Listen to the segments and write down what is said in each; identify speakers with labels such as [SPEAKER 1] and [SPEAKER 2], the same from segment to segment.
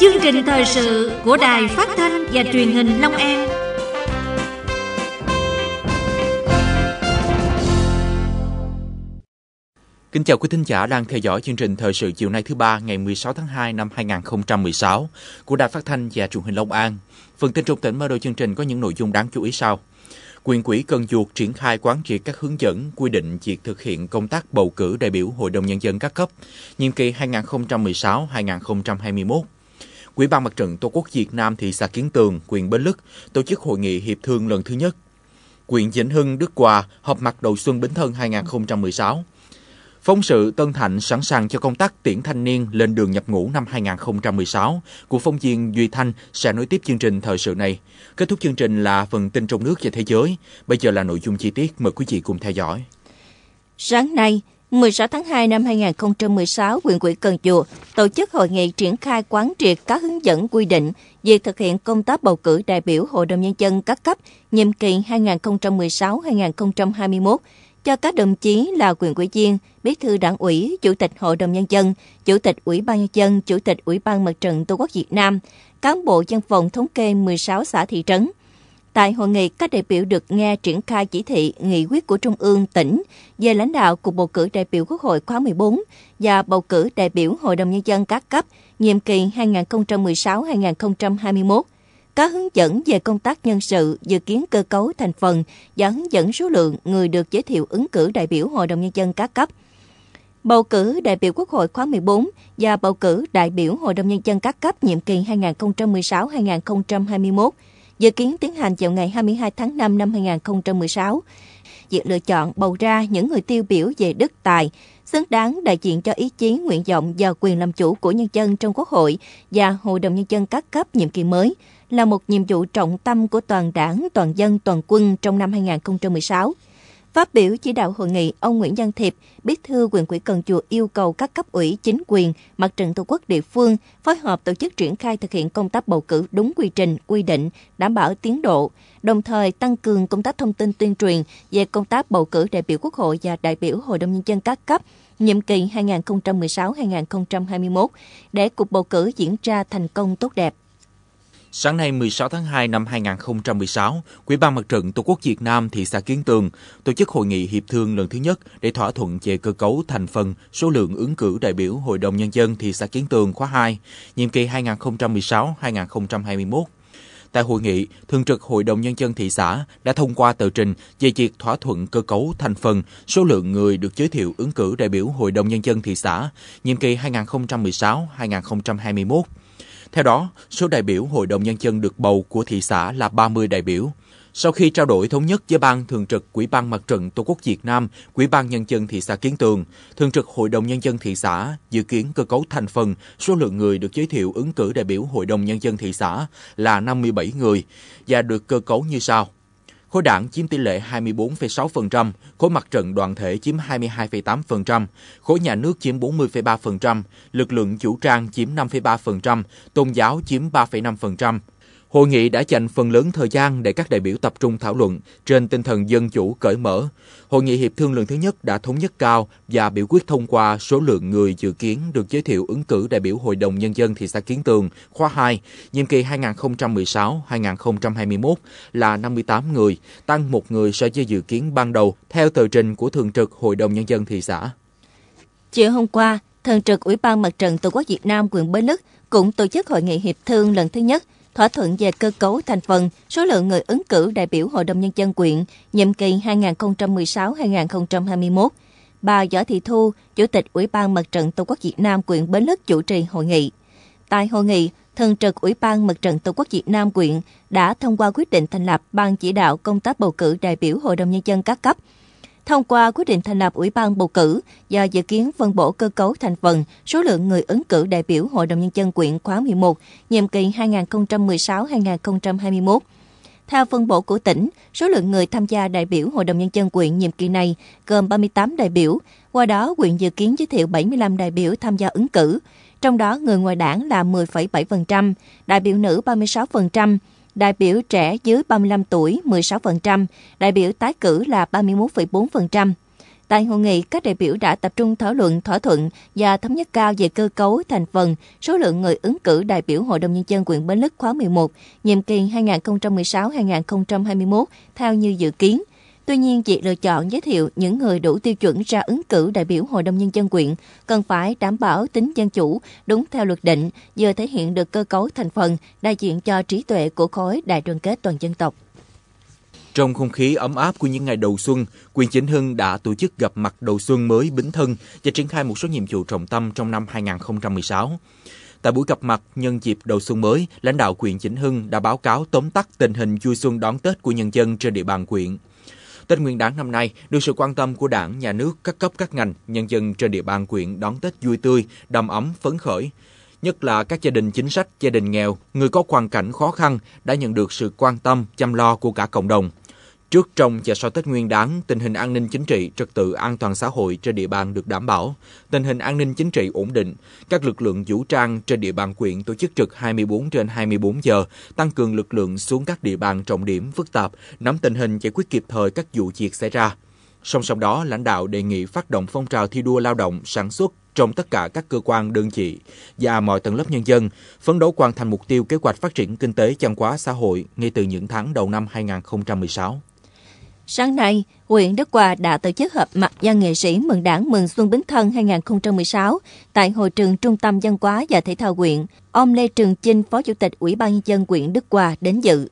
[SPEAKER 1] Chương trình thời sự của Đài Phát thanh và Truyền hình Long An.
[SPEAKER 2] Kính chào quý thính giả đang theo dõi chương trình thời sự chiều nay thứ ba ngày 16 tháng 2 năm 2016 của Đài Phát thanh và Truyền hình Long An. Phần tin trung tỉnh mở đầu chương trình có những nội dung đáng chú ý sau quyền quỹ cần duột triển khai quán triệt các hướng dẫn quy định việc thực hiện công tác bầu cử đại biểu Hội đồng Nhân dân các cấp, nhiệm kỳ 2016-2021, Quỹ ban Mặt trận Tổ quốc Việt Nam thị xã Kiến Tường, huyện Bến Lức tổ chức hội nghị hiệp thương lần thứ nhất. Quyện Vĩnh Hưng, Đức Hòa họp mặt đầu xuân Bính Thân 2016. Phóng sự Tân Thạnh sẵn sàng cho công tác tuyển thanh niên lên đường nhập ngũ năm 2016 của phóng viên Duy Thanh sẽ nối tiếp chương trình thời sự này. Kết thúc chương trình là phần tin trong nước và thế giới. Bây giờ là nội dung chi tiết. Mời quý vị cùng theo dõi.
[SPEAKER 1] Sáng nay, 16 tháng 2 năm 2016, huyện ủy Cần Duộc tổ chức hội nghị triển khai quán triệt các hướng dẫn quy định về thực hiện công tác bầu cử đại biểu Hội đồng Nhân dân các cấp nhiệm kỳ 2016-2021 cho các đồng chí là quyền ủy viên, bí thư đảng ủy, chủ tịch Hội đồng Nhân dân, chủ tịch Ủy ban Nhân dân, chủ tịch Ủy ban Mặt trận Tổ quốc Việt Nam, cán bộ dân phòng thống kê 16 xã thị trấn – Tại hội nghị, các đại biểu được nghe triển khai chỉ thị nghị quyết của Trung ương tỉnh về lãnh đạo cuộc bầu cử đại biểu Quốc hội khóa 14 và bầu cử đại biểu Hội đồng Nhân dân các cấp nhiệm kỳ 2016-2021 có hướng dẫn về công tác nhân sự, dự kiến cơ cấu thành phần và hướng dẫn số lượng người được giới thiệu ứng cử đại biểu Hội đồng Nhân dân các cấp. Bầu cử đại biểu Quốc hội khóa 14 và bầu cử đại biểu Hội đồng Nhân dân các cấp nhiệm kỳ 2016-2021 dự kiến tiến hành vào ngày 22 tháng 5 năm 2016. Việc lựa chọn bầu ra những người tiêu biểu về đức tài, xứng đáng đại diện cho ý chí, nguyện vọng và quyền làm chủ của nhân dân trong Quốc hội và Hội đồng Nhân dân các cấp nhiệm kỳ mới là một nhiệm vụ trọng tâm của toàn đảng, toàn dân, toàn quân trong năm 2016. Phát biểu chỉ đạo hội nghị, ông Nguyễn Văn Thiệp, Bí thư quyền quỹ Cần Chùa yêu cầu các cấp ủy, chính quyền, mặt trận tổ quốc địa phương phối hợp tổ chức triển khai thực hiện công tác bầu cử đúng quy trình, quy định, đảm bảo tiến độ, đồng thời tăng cường công tác thông tin tuyên truyền về công tác bầu cử đại biểu Quốc hội và đại biểu Hội đồng nhân dân các cấp nhiệm kỳ 2016-2021 để cuộc bầu cử diễn ra thành công tốt đẹp.
[SPEAKER 2] Sáng nay 16 tháng 2 năm 2016, Quỹ ban Mặt trận Tổ quốc Việt Nam thị xã Kiến Tường tổ chức hội nghị hiệp thương lần thứ nhất để thỏa thuận về cơ cấu thành phần số lượng ứng cử đại biểu Hội đồng Nhân dân thị xã Kiến Tường khóa 2, nhiệm kỳ 2016-2021. Tại hội nghị, Thường trực Hội đồng Nhân dân thị xã đã thông qua tờ trình về việc thỏa thuận cơ cấu thành phần, số lượng người được giới thiệu ứng cử đại biểu Hội đồng Nhân dân thị xã, nhiệm kỳ 2016-2021 theo đó, số đại biểu Hội đồng Nhân dân được bầu của thị xã là 30 đại biểu. Sau khi trao đổi thống nhất với Ban Thường trực Quỹ ban Mặt trận Tổ quốc Việt Nam, Quỹ ban Nhân dân thị xã Kiến Tường, Thường trực Hội đồng Nhân dân thị xã dự kiến cơ cấu thành phần số lượng người được giới thiệu ứng cử đại biểu Hội đồng Nhân dân thị xã là 57 người và được cơ cấu như sau khối đảng chiếm tỷ lệ 24,6%, khối mặt trận đoàn thể chiếm 22,8%, khối nhà nước chiếm 40,3%, lực lượng chủ trang chiếm 5,3%, tôn giáo chiếm 3,5%, Hội nghị đã dành phần lớn thời gian để các đại biểu tập trung thảo luận trên tinh thần dân chủ cởi mở. Hội nghị hiệp thương lần thứ nhất đã thống nhất cao và biểu quyết thông qua số lượng người dự kiến được giới thiệu ứng cử đại biểu Hội đồng Nhân dân thị xã Kiến Tường khóa 2, nhiệm kỳ 2016-2021 là 58 người, tăng một người so với dự kiến ban đầu theo tờ trình của Thường trực Hội đồng Nhân dân thị xã.
[SPEAKER 1] Chiều hôm qua, Thường trực Ủy ban Mặt trận Tổ quốc Việt Nam quận Bến Lức cũng tổ chức hội nghị hiệp thương lần thứ nhất – thỏa thuận về cơ cấu thành phần, số lượng người ứng cử đại biểu Hội đồng Nhân dân quyện, nhiệm kỳ 2016-2021. Bà Võ Thị Thu, Chủ tịch Ủy ban Mặt trận Tổ quốc Việt Nam quyện Bến Lức chủ trì hội nghị. Tại hội nghị, Thường trực Ủy ban Mặt trận Tổ quốc Việt Nam quyện đã thông qua quyết định thành lập Ban chỉ đạo công tác bầu cử đại biểu Hội đồng Nhân dân các cấp – thông qua quyết định thành lập Ủy ban bầu cử do dự kiến phân bổ cơ cấu thành phần số lượng người ứng cử đại biểu Hội đồng Nhân dân quyện khóa 11, nhiệm kỳ 2016-2021. Theo phân bổ của tỉnh, số lượng người tham gia đại biểu Hội đồng Nhân dân quyện nhiệm kỳ này gồm 38 đại biểu, qua đó quyện dự kiến giới thiệu 75 đại biểu tham gia ứng cử, trong đó người ngoài đảng là 10,7%, đại biểu nữ 36%, đại biểu trẻ dưới 35 tuổi 16%, đại biểu tái cử là 31,4%. Tại hội nghị, các đại biểu đã tập trung thảo luận thỏa thuận và thống nhất cao về cơ cấu, thành phần, số lượng người ứng cử đại biểu Hội đồng Nhân dân huyện Bến Lức khóa 11, nhiệm kỳ 2016-2021 theo như dự kiến – Tuy nhiên, việc lựa chọn giới thiệu những người đủ tiêu chuẩn ra ứng cử đại biểu Hội đồng Nhân dân quyện cần phải đảm bảo tính dân chủ đúng theo luật định, vừa thể hiện được cơ cấu thành phần đại diện cho trí tuệ của khối đại đoàn kết toàn dân tộc.
[SPEAKER 2] Trong không khí ấm áp của những ngày đầu xuân, quyền chính Hưng đã tổ chức gặp mặt đầu xuân mới Bính Thân và triển khai một số nhiệm vụ trọng tâm trong năm 2016. Tại buổi gặp mặt nhân dịp đầu xuân mới, lãnh đạo quyện chính Hưng đã báo cáo tóm tắt tình hình vui xuân đón Tết của nhân dân trên địa bàn quyện. Tết Nguyên đán năm nay được sự quan tâm của Đảng, Nhà nước, các cấp các ngành, nhân dân trên địa bàn quyện đón Tết vui tươi, đầm ấm, phấn khởi. Nhất là các gia đình chính sách, gia đình nghèo, người có hoàn cảnh khó khăn đã nhận được sự quan tâm, chăm lo của cả cộng đồng. Trước, trong và sau Tết Nguyên đán, tình hình an ninh chính trị, trật tự an toàn xã hội trên địa bàn được đảm bảo, tình hình an ninh chính trị ổn định. Các lực lượng vũ trang trên địa bàn quyện tổ chức trực 24 trên 24 giờ, tăng cường lực lượng xuống các địa bàn trọng điểm phức tạp, nắm tình hình giải quyết kịp thời các vụ việc xảy ra. Song song đó, lãnh đạo đề nghị phát động phong trào thi đua lao động, sản xuất, trong tất cả các cơ quan đơn vị và mọi tầng lớp nhân dân, phấn đấu hoàn thành mục tiêu kế hoạch phát triển kinh tế văn hóa xã hội ngay từ những tháng đầu năm 2016.
[SPEAKER 1] Sáng nay, huyện Đức Hòa đã tổ chức họp mặt văn nghệ sĩ mừng đảng mừng Xuân Bính Thân 2016 tại hội trường Trung tâm Văn hóa và Thể thao huyện. Ông Lê Trường Chinh, Phó Chủ tịch Ủy ban Nhân dân huyện Đức Hòa đến dự.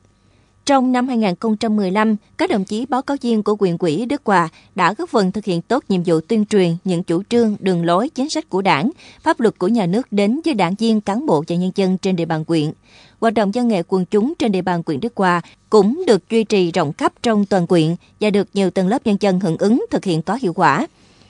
[SPEAKER 1] Trong năm 2015, các đồng chí báo cáo viên của quyền ủy Đức Hòa đã góp phần thực hiện tốt nhiệm vụ tuyên truyền những chủ trương, đường lối, chính sách của đảng, pháp luật của nhà nước đến với đảng viên, cán bộ và nhân dân trên địa bàn huyện hoạt động văn nghệ quần chúng trên địa bàn quyện Đức Hòa cũng được duy trì rộng khắp trong toàn quyện và được nhiều tầng lớp nhân dân hưởng ứng thực hiện có hiệu quả.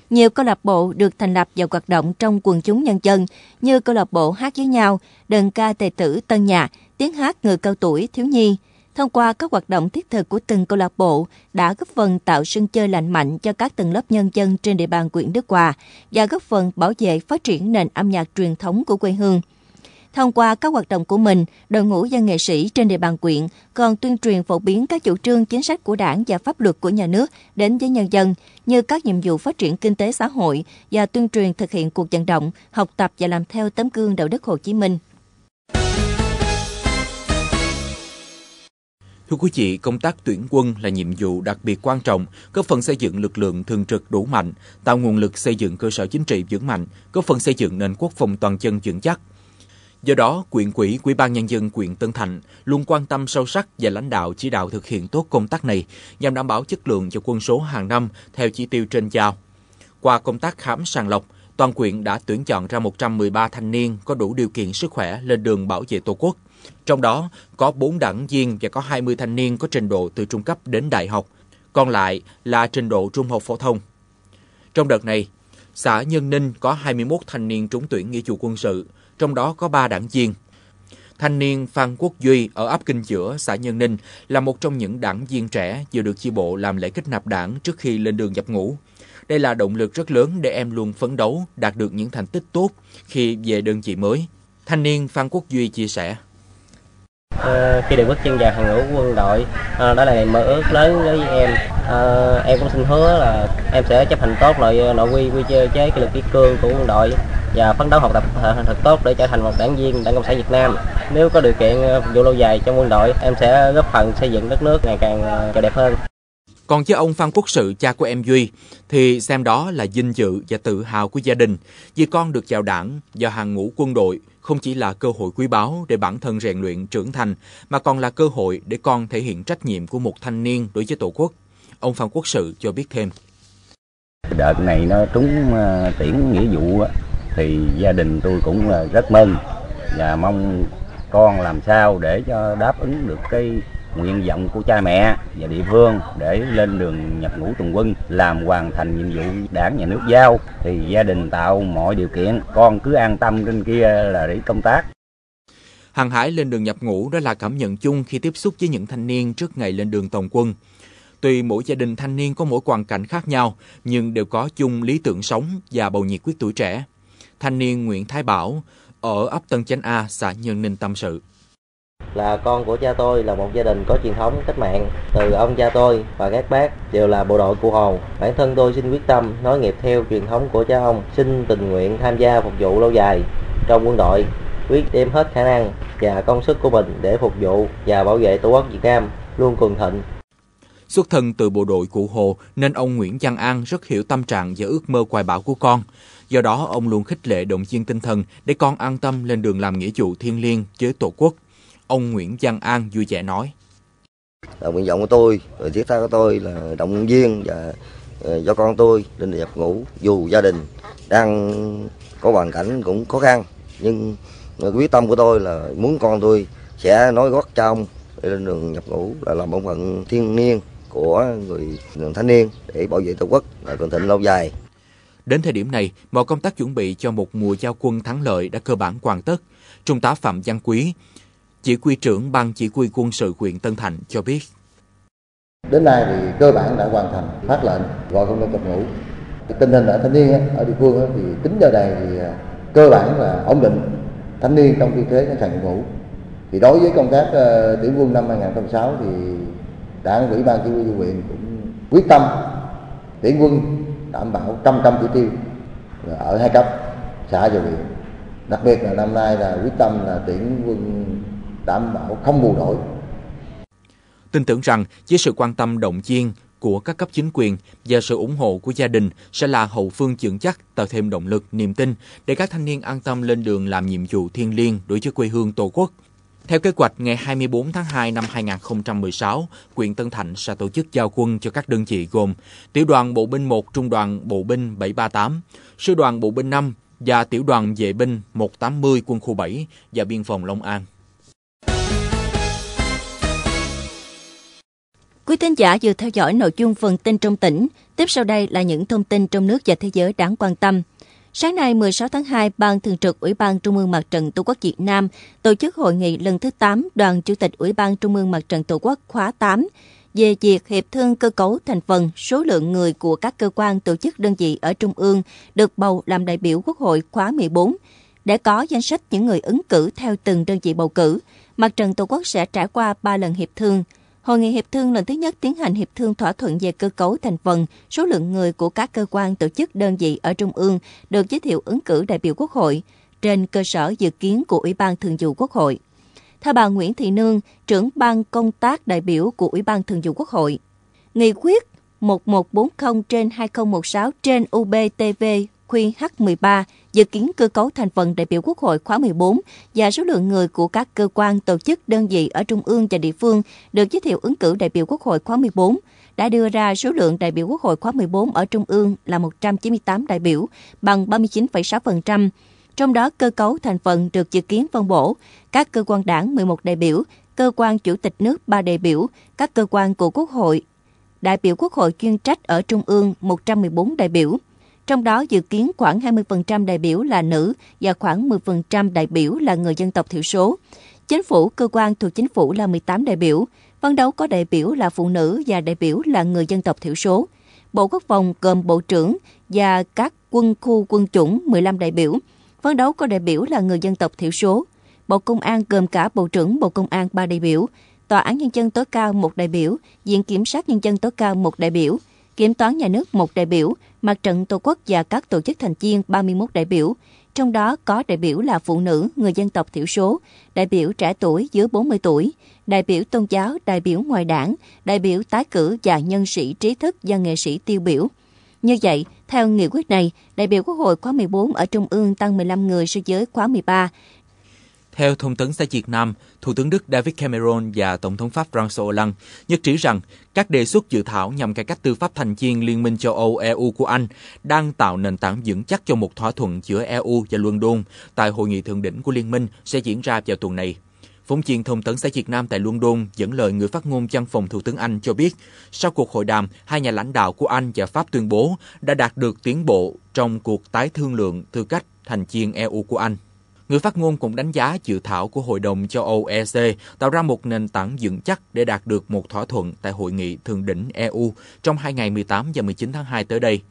[SPEAKER 1] Nhiều câu lạc bộ được thành lập và hoạt động trong quần chúng nhân dân như câu lạc bộ hát với nhau, đơn ca tề tử tân nhà, tiếng hát người cao tuổi, thiếu nhi. Thông qua các hoạt động thiết thực của từng câu lạc bộ đã góp phần tạo sân chơi lành mạnh cho các tầng lớp nhân dân trên địa bàn quyện Đức Hòa và góp phần bảo vệ phát triển nền âm nhạc truyền thống của quê hương. Thông qua các hoạt động của mình, đội ngũ dân nghệ sĩ trên địa bàn quyện còn tuyên truyền phổ biến các chủ trương chính sách của đảng và pháp luật của nhà nước đến với nhân dân, như các nhiệm vụ phát triển kinh tế xã hội và tuyên truyền thực hiện cuộc vận động, học tập và làm theo tấm gương đạo đức Hồ Chí Minh.
[SPEAKER 2] Thưa quý vị, công tác tuyển quân là nhiệm vụ đặc biệt quan trọng, góp phần xây dựng lực lượng thường trực đủ mạnh, tạo nguồn lực xây dựng cơ sở chính trị vững mạnh, góp phần xây dựng nền quốc phòng toàn dân vững chắc, Do đó, quyện quỹ quỹ ban Nhân dân quyện Tân Thạnh luôn quan tâm sâu sắc và lãnh đạo chỉ đạo thực hiện tốt công tác này nhằm đảm bảo chất lượng cho quân số hàng năm theo chỉ tiêu trên giao. Qua công tác khám sàng lọc, toàn quyện đã tuyển chọn ra 113 thanh niên có đủ điều kiện sức khỏe lên đường bảo vệ Tổ quốc. Trong đó, có 4 đảng viên và có 20 thanh niên có trình độ từ trung cấp đến đại học, còn lại là trình độ trung học phổ thông. Trong đợt này, xã Nhân Ninh có 21 thanh niên trúng tuyển nghĩa vụ quân sự, trong đó có 3 đảng viên. Thanh niên Phan Quốc Duy ở ấp Kinh Chữa, xã Nhân Ninh là một trong những đảng viên trẻ vừa được chi bộ làm lễ kết nạp đảng trước khi lên đường nhập ngũ. Đây là động lực rất lớn để em luôn phấn đấu đạt được những thành tích tốt khi về đơn vị mới. Thanh niên Phan Quốc Duy chia sẻ. Ờ, khi được bước chân vào hàng ngũ quân đội à, đó là niềm mơ ước lớn đối với em à, em cũng xin hứa là em sẽ chấp hành tốt nội nội quy quy chế kỷ lực kỷ cương của quân đội và phấn đấu học tập thật tốt để trở thành một đảng viên đảng cộng sản Việt Nam. Nếu có điều kiện vụ lâu dài trong quân đội, em sẽ góp phần xây dựng đất nước ngày càng giàu đẹp hơn. Còn với ông Phan Quốc Sự, cha của em Duy, thì xem đó là vinh dự và tự hào của gia đình vì con được chào đảng vào hàng ngũ quân đội không chỉ là cơ hội quý báu để bản thân rèn luyện trưởng thành, mà còn là cơ hội để con thể hiện trách nhiệm của một thanh niên đối với Tổ quốc. Ông Phan Quốc Sự cho biết thêm. Đợt này nó trúng ờ, tiễn nghĩa vụ thì gia đình tôi cũng là rất mừng và mong con làm sao để cho đáp ứng được cái nguyện vọng của cha mẹ và địa phương để lên đường nhập ngũ tuần quân làm hoàn thành nhiệm vụ đảng nhà nước giao thì gia đình tạo mọi điều kiện con cứ an tâm trên kia là để công tác Hàng Hải lên đường nhập ngũ đó là cảm nhận chung khi tiếp xúc với những thanh niên trước ngày lên đường tổng quân. Tuy mỗi gia đình thanh niên có mỗi hoàn cảnh khác nhau, nhưng đều có chung lý tưởng sống và bầu nhiệt quyết tuổi trẻ. Thanh niên Nguyễn Thái Bảo ở ấp Tân Chánh A, xã Nhân Ninh tâm sự là con của cha tôi là một gia đình có truyền thống cách mạng từ ông cha tôi và các bác đều là bộ đội cụ hồ bản thân tôi xin quyết tâm nói nghiệp theo truyền thống của cha ông xin tình nguyện tham gia phục vụ lâu dài trong quân đội quyết đem hết khả năng và công sức của mình để phục vụ và bảo vệ tổ quốc Việt Nam luôn cường thịnh Xuất thân từ bộ đội cụ Hồ nên ông Nguyễn Văn An rất hiểu tâm trạng và ước mơ hoài bão của con. Do đó, ông luôn khích lệ động viên tinh thần để con an tâm lên đường làm nghĩa vụ thiên liêng với Tổ quốc ông Nguyễn Văn An vui vẻ nói. Là nguyện vọng của tôi, rồi thiết tha của tôi là động viên và ờ, do con tôi lên nhập ngũ dù gia đình đang có hoàn cảnh cũng khó khăn nhưng ờ, quyết tâm của tôi là muốn con tôi sẽ nói gót cho ông để lên đường nhập ngũ là làm bổn phận thiên niên của người đường thanh niên để bảo vệ tổ quốc là cường thịnh lâu dài. Đến thời điểm này, mọi công tác chuẩn bị cho một mùa giao quân thắng lợi đã cơ bản hoàn tất. Trung tá Phạm Văn Quý, chỉ huy trưởng Ban Chỉ huy quân sự huyện Tân Thạnh cho biết. Đến nay thì cơ bản đã hoàn thành phát lệnh gọi công dân tập ngũ. Tình hình ở thanh niên ở địa phương thì tính giờ này thì à, cơ bản là ổn định thanh niên trong biên chế sẵn sàng ngũ. Thì đối với công tác ờ, tuyển quân năm 2006 thì đảng ủy ban chỉ huy huyện cũng quyết tâm tuyển quân đảm bảo trăm trăm chỉ tiêu ở hai cấp xã và huyện đặc biệt là năm nay là quyết tâm là tuyển quân đảm bảo không bù đổi. Tin tưởng rằng với sự quan tâm động viên của các cấp chính quyền và sự ủng hộ của gia đình sẽ là hậu phương vững chắc tạo thêm động lực, niềm tin để các thanh niên an tâm lên đường làm nhiệm vụ thiêng liêng đối với quê hương Tổ quốc. Theo kế hoạch, ngày 24 tháng 2 năm 2016, huyện Tân Thạnh sẽ tổ chức giao quân cho các đơn vị gồm Tiểu đoàn Bộ binh 1 Trung đoàn Bộ binh 738, Sư đoàn Bộ binh 5 và Tiểu đoàn Vệ binh 180 Quân khu 7 và Biên phòng Long An.
[SPEAKER 1] Quý tín giả vừa theo dõi nội dung phần tin trong tỉnh, tiếp sau đây là những thông tin trong nước và thế giới đáng quan tâm. Sáng nay 16 tháng 2, Ban Thường trực Ủy ban Trung ương Mặt trận Tổ quốc Việt Nam tổ chức hội nghị lần thứ 8 đoàn Chủ tịch Ủy ban Trung ương Mặt trận Tổ quốc khóa 8 về việc hiệp thương cơ cấu thành phần số lượng người của các cơ quan tổ chức đơn vị ở Trung ương được bầu làm đại biểu Quốc hội khóa 14 để có danh sách những người ứng cử theo từng đơn vị bầu cử. Mặt trận Tổ quốc sẽ trải qua 3 lần hiệp thương – Hội nghị hiệp thương lần thứ nhất tiến hành hiệp thương thỏa thuận về cơ cấu thành phần, số lượng người của các cơ quan tổ chức đơn vị ở Trung ương được giới thiệu ứng cử đại biểu Quốc hội trên cơ sở dự kiến của Ủy ban Thường vụ Quốc hội. Theo bà Nguyễn Thị Nương, trưởng ban công tác đại biểu của Ủy ban Thường vụ Quốc hội, nghị quyết 1140 trên 2016 trên UBTV QH13 dự kiến cơ cấu thành phần đại biểu Quốc hội khóa 14 và số lượng người của các cơ quan, tổ chức, đơn vị ở trung ương và địa phương được giới thiệu ứng cử đại biểu Quốc hội khóa 14 đã đưa ra số lượng đại biểu Quốc hội khóa 14 ở trung ương là 198 đại biểu, bằng 39,6%. Trong đó, cơ cấu thành phần được dự kiến phân bổ các cơ quan đảng 11 đại biểu, cơ quan chủ tịch nước 3 đại biểu, các cơ quan của Quốc hội, đại biểu Quốc hội chuyên trách ở Trung ương 114 đại biểu trong đó dự kiến khoảng 20% đại biểu là nữ và khoảng 10% đại biểu là người dân tộc thiểu số. Chính phủ, cơ quan thuộc chính phủ là 18 đại biểu, phân đấu có đại biểu là phụ nữ và đại biểu là người dân tộc thiểu số. Bộ Quốc phòng gồm Bộ trưởng và các quân khu quân chủng 15 đại biểu, phấn đấu có đại biểu là người dân tộc thiểu số. Bộ Công an gồm cả Bộ trưởng Bộ Công an 3 đại biểu, Tòa án Nhân dân tối cao 1 đại biểu, Viện Kiểm sát Nhân dân tối cao 1 đại biểu, Kiểm toán nhà nước một đại biểu, Mặt trận Tổ quốc và các tổ chức thành viên 31 đại biểu, trong đó có đại biểu là phụ nữ, người dân tộc thiểu số, đại biểu trẻ tuổi dưới 40 tuổi, đại biểu tôn giáo, đại biểu ngoài đảng, đại biểu tái cử và nhân sĩ trí thức và nghệ sĩ tiêu biểu. Như vậy, theo nghị quyết này, đại biểu Quốc hội khóa 14 ở Trung ương tăng 15 người so với khóa 13,
[SPEAKER 2] theo thông tấn xã Việt Nam, Thủ tướng Đức David Cameron và Tổng thống Pháp François Hollande nhất trí rằng các đề xuất dự thảo nhằm cải cách tư pháp thành viên Liên minh châu Âu EU của Anh đang tạo nền tảng vững chắc cho một thỏa thuận giữa EU và London tại hội nghị thượng đỉnh của Liên minh sẽ diễn ra vào tuần này. Phóng viên thông tấn xã Việt Nam tại London dẫn lời người phát ngôn văn phòng Thủ tướng Anh cho biết, sau cuộc hội đàm, hai nhà lãnh đạo của Anh và Pháp tuyên bố đã đạt được tiến bộ trong cuộc tái thương lượng tư cách thành viên EU của Anh. Người phát ngôn cũng đánh giá dự thảo của Hội đồng châu Âu EC tạo ra một nền tảng vững chắc để đạt được một thỏa thuận tại hội nghị thượng đỉnh EU trong hai ngày 18 và 19 tháng 2 tới đây.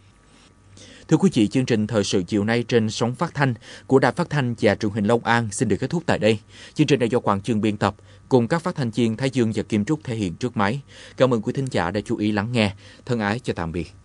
[SPEAKER 2] Thưa quý vị, chương trình thời sự chiều nay trên sóng phát thanh của Đài Phát thanh và Truyền hình Long An xin được kết thúc tại đây. Chương trình đã do Quảng Trương biên tập cùng các phát thanh viên Thái Dương và Kim Trúc thể hiện trước máy. Cảm ơn quý thính giả đã chú ý lắng nghe. Thân ái chào tạm biệt.